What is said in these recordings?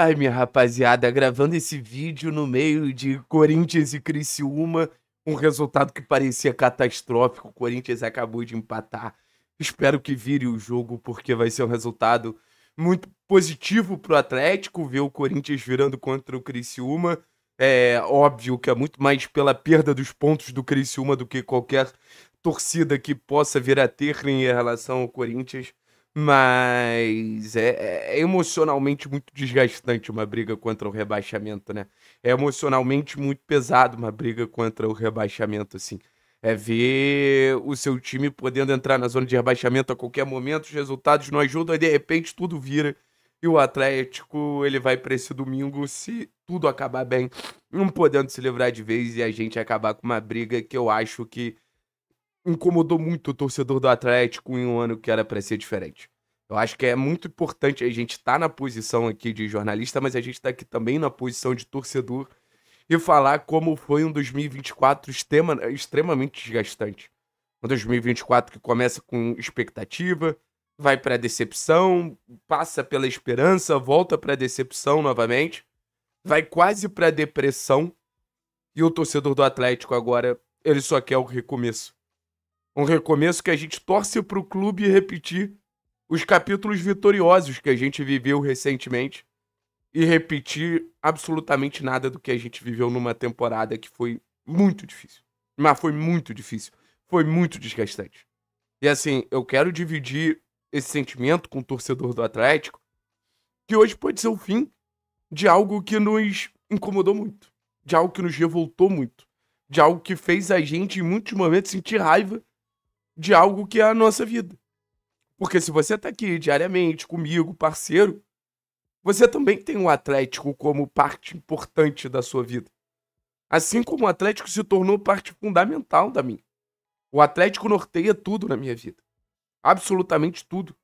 Ai, minha rapaziada, gravando esse vídeo no meio de Corinthians e Criciúma, um resultado que parecia catastrófico. O Corinthians acabou de empatar. Espero que vire o jogo, porque vai ser um resultado muito positivo pro Atlético ver o Corinthians virando contra o Criciúma. É óbvio que é muito mais pela perda dos pontos do Criciúma do que qualquer torcida que possa vir a ter em relação ao Corinthians. Mas é, é, é, emocionalmente muito desgastante uma briga contra o rebaixamento, né? É emocionalmente muito pesado uma briga contra o rebaixamento, assim. É ver o seu time podendo entrar na zona de rebaixamento a qualquer momento, os resultados não ajudam, e de repente tudo vira. E o Atlético, ele vai para esse domingo, se tudo acabar bem, não podendo se livrar de vez e a gente acabar com uma briga que eu acho que incomodou muito o torcedor do Atlético em um ano que era para ser diferente. Eu acho que é muito importante a gente estar tá na posição aqui de jornalista, mas a gente está aqui também na posição de torcedor e falar como foi um 2024 extrema, extremamente desgastante. Um 2024 que começa com expectativa, vai para a decepção, passa pela esperança, volta para a decepção novamente, vai quase para a depressão e o torcedor do Atlético agora ele só quer o recomeço um recomeço que a gente torce para o clube repetir os capítulos vitoriosos que a gente viveu recentemente e repetir absolutamente nada do que a gente viveu numa temporada que foi muito difícil. Mas foi muito difícil. Foi muito desgastante. E assim, eu quero dividir esse sentimento com o torcedor do Atlético, que hoje pode ser o fim de algo que nos incomodou muito, de algo que nos revoltou muito, de algo que fez a gente, em muitos momentos, sentir raiva de algo que é a nossa vida. Porque se você está aqui diariamente comigo, parceiro, você também tem o Atlético como parte importante da sua vida. Assim como o Atlético se tornou parte fundamental da minha. O Atlético norteia tudo na minha vida. Absolutamente tudo.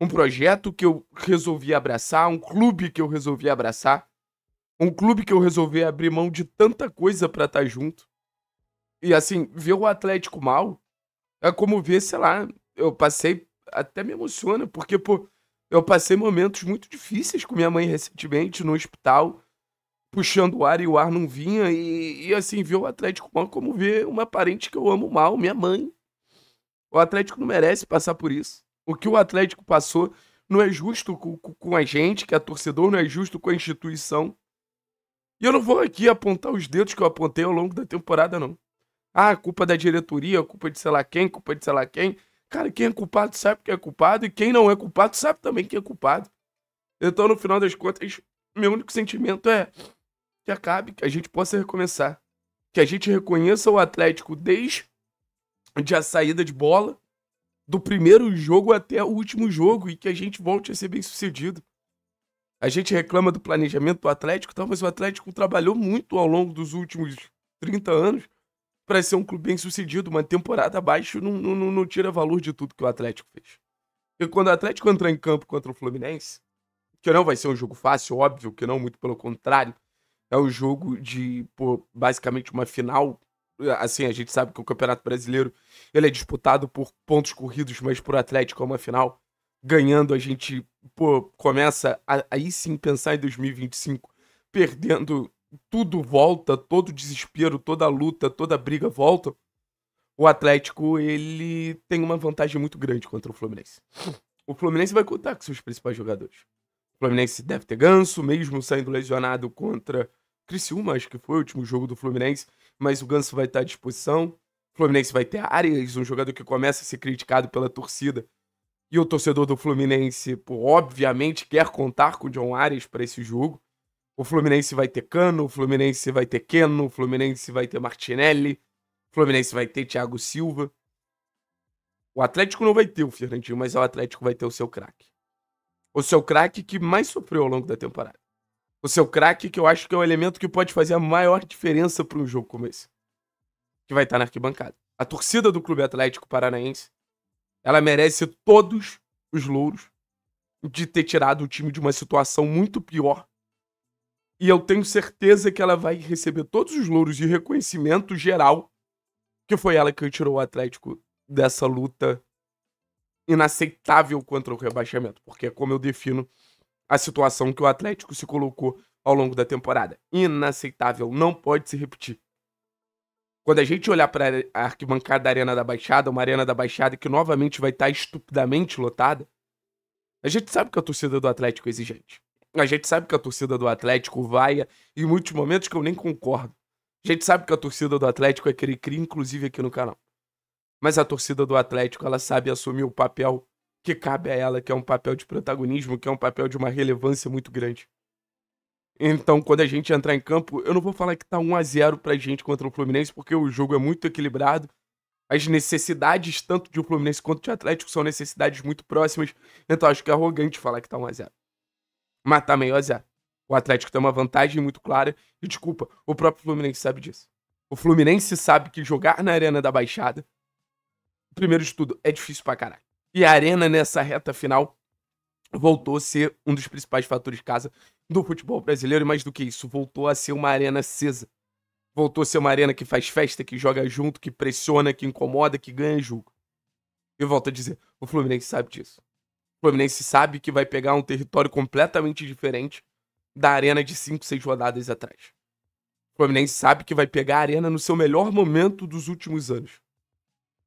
Um projeto que eu resolvi abraçar, um clube que eu resolvi abraçar, um clube que eu resolvi abrir mão de tanta coisa para estar tá junto. E assim, ver o Atlético mal é como ver, sei lá, eu passei, até me emociona, porque, pô, eu passei momentos muito difíceis com minha mãe recentemente no hospital, puxando o ar e o ar não vinha, e, e assim, ver o Atlético mal como ver uma parente que eu amo mal, minha mãe. O Atlético não merece passar por isso. O que o Atlético passou não é justo com, com a gente, que é torcedor, não é justo com a instituição. E eu não vou aqui apontar os dedos que eu apontei ao longo da temporada, não. Ah, culpa da diretoria, culpa de sei lá quem, culpa de sei lá quem. Cara, quem é culpado sabe que é culpado e quem não é culpado sabe também que é culpado. Então, no final das contas, meu único sentimento é que acabe, que a gente possa recomeçar. Que a gente reconheça o Atlético desde a saída de bola, do primeiro jogo até o último jogo, e que a gente volte a ser bem sucedido. A gente reclama do planejamento do Atlético, tá? mas o Atlético trabalhou muito ao longo dos últimos 30 anos para ser um clube bem sucedido, uma temporada abaixo não, não, não, tira valor de tudo que o Atlético fez. Porque quando o Atlético entrar em campo contra o Fluminense, que não vai ser um jogo fácil, óbvio que não, muito pelo contrário, é um jogo de, pô, basicamente uma final. Assim, a gente sabe que o Campeonato Brasileiro ele é disputado por pontos corridos, mas por Atlético é uma final. Ganhando, a gente, pô, começa a, aí sim pensar em 2025, perdendo tudo volta, todo desespero, toda luta, toda briga volta, o Atlético ele tem uma vantagem muito grande contra o Fluminense. O Fluminense vai contar com seus principais jogadores. O Fluminense deve ter ganso, mesmo saindo lesionado contra Criciúma, acho que foi o último jogo do Fluminense, mas o ganso vai estar à disposição. O Fluminense vai ter Arias, um jogador que começa a ser criticado pela torcida. E o torcedor do Fluminense, pô, obviamente, quer contar com o John Arias para esse jogo. O Fluminense vai ter Cano, o Fluminense vai ter Keno, o Fluminense vai ter Martinelli, o Fluminense vai ter Thiago Silva. O Atlético não vai ter o Fernandinho, mas o Atlético vai ter o seu craque. O seu craque que mais sofreu ao longo da temporada. O seu craque que eu acho que é o elemento que pode fazer a maior diferença para um jogo como esse. Que vai estar tá na arquibancada. A torcida do Clube Atlético Paranaense, ela merece todos os louros de ter tirado o time de uma situação muito pior e eu tenho certeza que ela vai receber todos os louros e reconhecimento geral, que foi ela que tirou o Atlético dessa luta inaceitável contra o rebaixamento, porque é como eu defino a situação que o Atlético se colocou ao longo da temporada. Inaceitável, não pode se repetir. Quando a gente olhar para a arquibancada da Arena da Baixada, uma Arena da Baixada que novamente vai estar tá estupidamente lotada, a gente sabe que a torcida do Atlético é exigente. A gente sabe que a torcida do Atlético vai em muitos momentos que eu nem concordo. A gente sabe que a torcida do Atlético é aquele cria, inclusive aqui no canal. Mas a torcida do Atlético, ela sabe assumir o papel que cabe a ela, que é um papel de protagonismo, que é um papel de uma relevância muito grande. Então, quando a gente entrar em campo, eu não vou falar que tá 1 a 0 pra gente contra o Fluminense, porque o jogo é muito equilibrado. As necessidades, tanto de Fluminense quanto de Atlético, são necessidades muito próximas. Então, acho que é arrogante falar que tá 1 a 0 matar tá meio a zero. O Atlético tem uma vantagem muito clara e, desculpa, o próprio Fluminense sabe disso. O Fluminense sabe que jogar na Arena da Baixada, primeiro de tudo, é difícil pra caralho. E a Arena, nessa reta final, voltou a ser um dos principais fatores de casa do futebol brasileiro, e mais do que isso, voltou a ser uma arena acesa. Voltou a ser uma arena que faz festa, que joga junto, que pressiona, que incomoda, que ganha jogo. E volto a dizer, o Fluminense sabe disso. O Fluminense sabe que vai pegar um território completamente diferente da arena de 5, 6 rodadas atrás. O Fluminense sabe que vai pegar a arena no seu melhor momento dos últimos anos.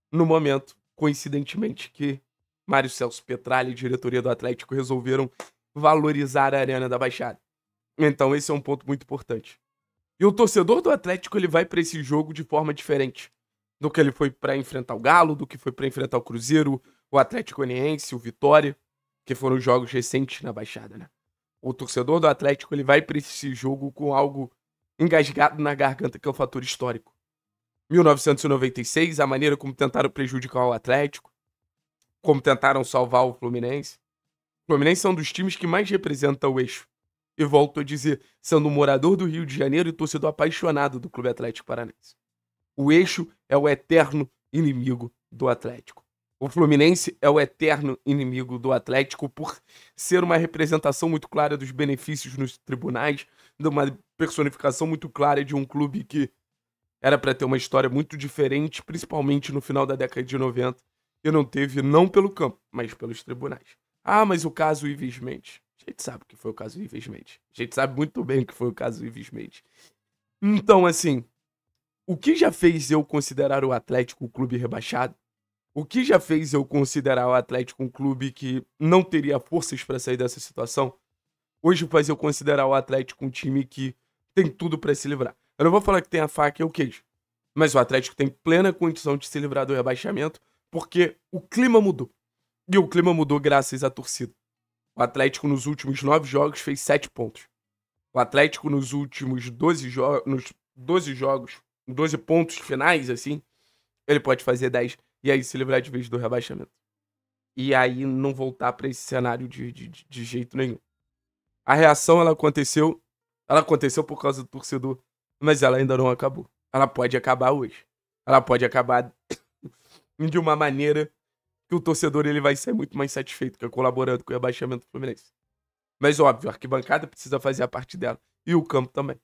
No momento, coincidentemente, que Mário Celso Petralha e diretoria do Atlético resolveram valorizar a Arena da Baixada. Então esse é um ponto muito importante. E o torcedor do Atlético ele vai para esse jogo de forma diferente do que ele foi para enfrentar o Galo, do que foi para enfrentar o Cruzeiro, o Atlético Goianiense, o Vitória que foram jogos recentes na Baixada, né? O torcedor do Atlético ele vai para esse jogo com algo engasgado na garganta, que é o fator histórico. 1996, a maneira como tentaram prejudicar o Atlético, como tentaram salvar o Fluminense. O Fluminense é um dos times que mais representa o eixo. E volto a dizer, sendo um morador do Rio de Janeiro e torcedor apaixonado do Clube Atlético Paranaense. O eixo é o eterno inimigo do Atlético. O Fluminense é o eterno inimigo do Atlético por ser uma representação muito clara dos benefícios nos tribunais, de uma personificação muito clara de um clube que era para ter uma história muito diferente, principalmente no final da década de 90, e não teve, não pelo campo, mas pelos tribunais. Ah, mas o caso Ives Mendes. A gente sabe que foi o caso Ives Mendes. A gente sabe muito bem que foi o caso Ives Mendes. Então, assim, o que já fez eu considerar o Atlético o clube rebaixado o que já fez eu considerar o Atlético um clube que não teria forças para sair dessa situação, hoje faz eu considerar o Atlético um time que tem tudo para se livrar. Eu não vou falar que tem a faca e o queijo, mas o Atlético tem plena condição de se livrar do rebaixamento porque o clima mudou. E o clima mudou graças à torcida. O Atlético nos últimos nove jogos fez sete pontos. O Atlético nos últimos 12, jo nos 12 jogos, 12 pontos finais, assim, ele pode fazer 10 e aí se livrar de vez do rebaixamento. E aí não voltar para esse cenário de, de, de jeito nenhum. A reação ela aconteceu, ela aconteceu por causa do torcedor, mas ela ainda não acabou. Ela pode acabar hoje. Ela pode acabar de uma maneira que o torcedor ele vai ser muito mais satisfeito que é colaborando com o rebaixamento do Fluminense. Mas óbvio, a arquibancada precisa fazer a parte dela e o campo também.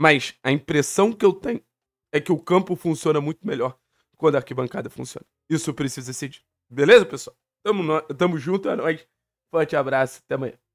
Mas a impressão que eu tenho é que o campo funciona muito melhor quando a arquibancada funciona. Isso precisa ser dito. Beleza, pessoal? Tamo, no... Tamo junto, é nóis. Forte abraço, até amanhã.